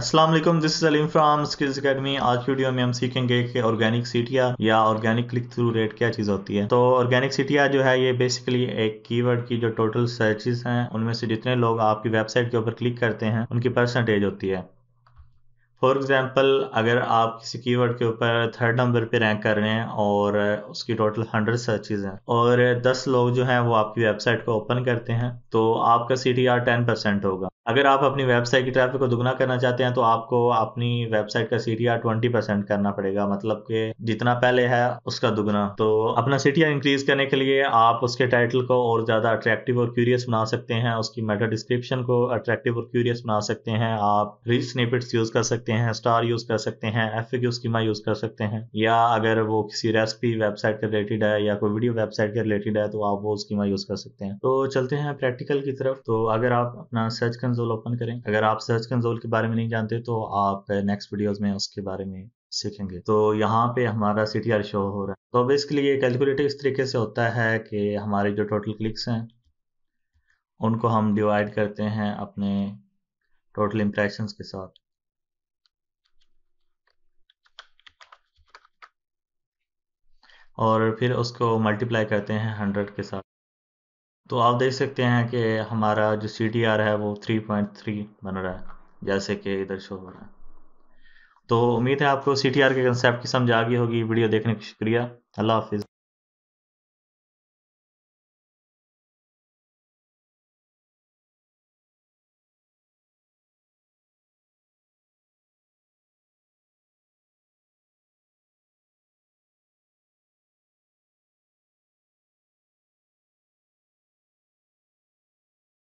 Aslam this is Aleem from skills academy आज की video में हम सीखेंगे कि ऑर्गेनिक सीटिया या ऑर्गेनिक क्लिक थ्रू रेट क्या चीज़ होती है तो ऑर्गेनिक सीटिया जो है ये बेसिकली एक कीवर्ड की जो टोटल सर्चेस हैं उनमें से जितने लोग आपकी वेबसाइट के ऊपर क्लिक करते हैं उनकी परसेंटेज होती है फॉर एग्ज़ाम्पल अगर आप किसी कीवर्ड के ऊपर थर्ड नंबर पे रैंक कर रहे हैं और उसकी टोटल हंड्रेड सर्चेज हैं और दस लोग जो हैं वो आपकी वेबसाइट को ओपन करते हैं तो आपका C T R ten percent होगा अगर आप अपनी वेबसाइट की ट्रैफिक को दुगना करना चाहते हैं तो आपको अपनी वेबसाइट का सी 20% ट्वेंटी परसेंट करना पड़ेगा मतलब कि जितना पहले है उसका दुगना तो अपना सी इंक्रीज करने के लिए आप उसके टाइटल को और ज़्यादा अट्रैक्टिव और क्यूरियस बना सकते हैं उसकी मेटा डिस्क्रिप्शन को अट्रैक्टिव और क्यूरियस बना सकते हैं आप रिच स्नेपिट्स यूज़ कर सकते हैं स्टार यूज़ कर सकते हैं एफ क्यू यूज़ कर सकते हैं या अगर वो किसी रेसिपी वेबसाइट के रिलेटेड है या कोई वीडियो वेबसाइट के रिलेटेड है तो आप वो उसकी यूज़ कर सकते हैं तो चलते हैं प्रैक्टिकल की तरफ तो अगर आप अपना सर्च कंजोल ओपन करें अगर आप सर्च कंजोल के बारे में नहीं जानते तो आप नेक्स्ट वीडियोस में उसके बारे में सीखेंगे तो यहाँ पे हमारा सी शो हो रहा है तो बेसिकली ये कैलकुलेटर इस तरीके से होता है कि हमारे जो टोटल क्लिक्स हैं उनको हम डिवाइड करते हैं अपने टोटल इम्प्रेशंस के साथ और फिर उसको मल्टीप्लाई करते हैं हंड्रेड के साथ तो आप देख सकते हैं कि हमारा जो सी है वो 3.3 बन रहा है जैसे कि इधर शो हो रहा है तो उम्मीद है आपको सी के कंसेप्ट की समझ आ गई होगी वीडियो देखने की शुक्रिया अल्लाह हाफिज़